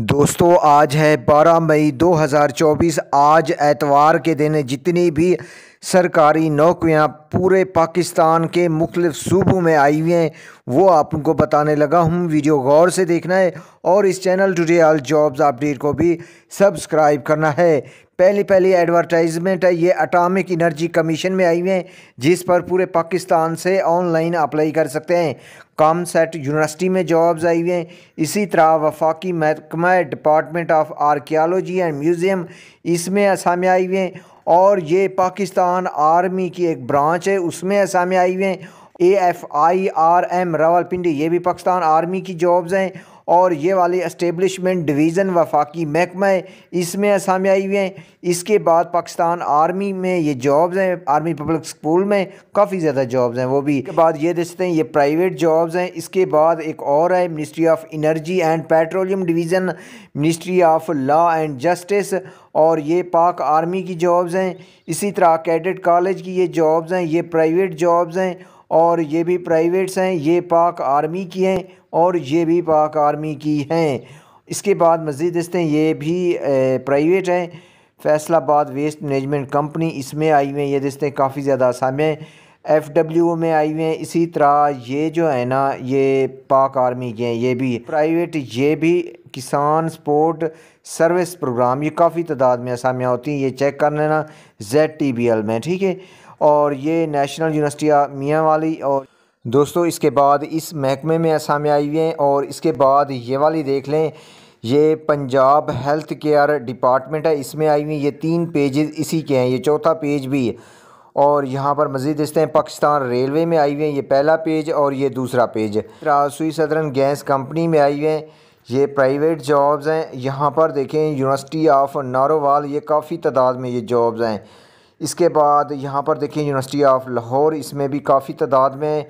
दोस्तों आज है 12 मई 2024 आज एतवार के दिन जितनी भी सरकारी नौकरियां पूरे पाकिस्तान के मुख्तफ सूबों में आई हुई हैं वो आपको बताने लगा हूँ वीडियो गौर से देखना है और इस channel today all jobs update को भी सब्सक्राइब करना है पहली पहली एडवर्टाइजमेंट है ये अटामिक एनर्जी कमीशन में आई हुई हैं जिस पर पूरे पाकिस्तान से ऑनलाइन अप्लाई कर सकते हैं काम सेट यूनिवर्सिटी में जॉब्स आई हुई हैं इसी तरह वफाकी महकमा department of archaeology and museum इसमें असामियाँ आई हुई हैं और ये पाकिस्तान आर्मी की एक ब्रांच है उसमें असामे आई हुए हैं A F I R M Rawalpindi ये भी पाकिस्तान आर्मी की जॉब्स हैं और ये वाली इस्टेबलिशमेंट डिवीज़न वफाकी महकमा है इसमें असामी आई हुई हैं इसके बाद पाकिस्तान आर्मी में ये जॉब्स हैं आर्मी पब्लिक स्कूल में काफ़ी ज़्यादा जॉब्स हैं वो भी इसके बाद ये देखते हैं ये प्राइवेट जॉब्स हैं इसके बाद एक और है ministry of energy and petroleum division ministry of law and justice और ये पाक आर्मी की जॉब्स हैं इसी तरह कैडेट कॉलेज की ये जॉब्स हैं ये प्राइवेट जॉब्स हैं और ये भी प्राइवेट्स हैं ये पाक आर्मी की हैं और ये भी पाक आर्मी की हैं इसके बाद मज़ीद हैं ये भी प्राइवेट हैं फैसलाबाद वेस्ट मैनेजमेंट कंपनी इसमें आई हुई हैं ये हैं काफ़ी ज़्यादा आसाम हैं एफ डब्ल्यू में आई हुई हैं इसी तरह ये जो है ना ये पाक आर्मी के हैं ये भी प्राइवेट ये भी किसान सपोर्ट सर्विस प्रोग्राम ये काफ़ी तादाद में असामियाँ होती हैं ये चेक कर लेना जेड टी बी एल में ठीक है और ये नेशनल यूनिवर्सिटी मियाँ वाली और दोस्तों इसके बाद इस महकमे में असामें आई हुई हैं और इसके बाद ये वाली देख लें ये पंजाब हेल्थ केयर डिपार्टमेंट है इसमें आई हुई ये तीन पेजेस इसी के हैं ये चौथा पेज भी है और यहाँ पर मज़ीद इसते हैं पाकिस्तान रेलवे में आई हुए हैं ये पहला पेज और ये दूसरा पेज सुई सदरन गैस कंपनी में आई हुए हैं ये प्राइवेट जॉब्स हैं यहाँ पर देखें यूनिवर्सिटी ऑफ नारोवाल ये काफ़ी तादाद में ये जॉब्स हैं इसके बाद यहाँ पर देखिए यूनिवर्सिटी ऑफ लाहौर इसमें भी काफ़ी तादाद में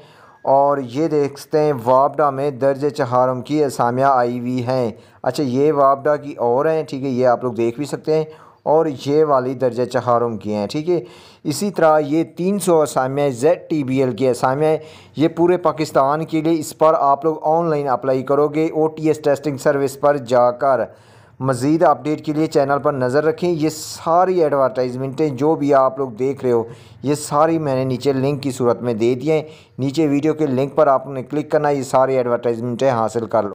और ये देखते हैं वापडा में दर्ज चहारम की असामियाँ आई हुई हैं अच्छा ये वापडा की और हैं ठीक है ये आप लोग देख भी सकते हैं और ये वाली दर्ज चहारम की हैं ठीक है इसी तरह ये तीन सौ असामियाँ जेड टी बी एल की असामियाँ ये पूरे पाकिस्तान के लिए इस पर आप लोग ऑनलाइन अप्लाई करोगे O T S testing service पर जाकर मज़ीद अपडेट के लिए चैनल पर नज़र रखें ये सारी एडवर्टाइजमेंटें जो भी आप लोग देख रहे हो ये सारी मैंने नीचे लिंक की सूरत में दे दी हैं नीचे वीडियो के लिंक पर आपने क्लिक करना ये सारी एडवर्टाइजमेंटें हासिल कर लो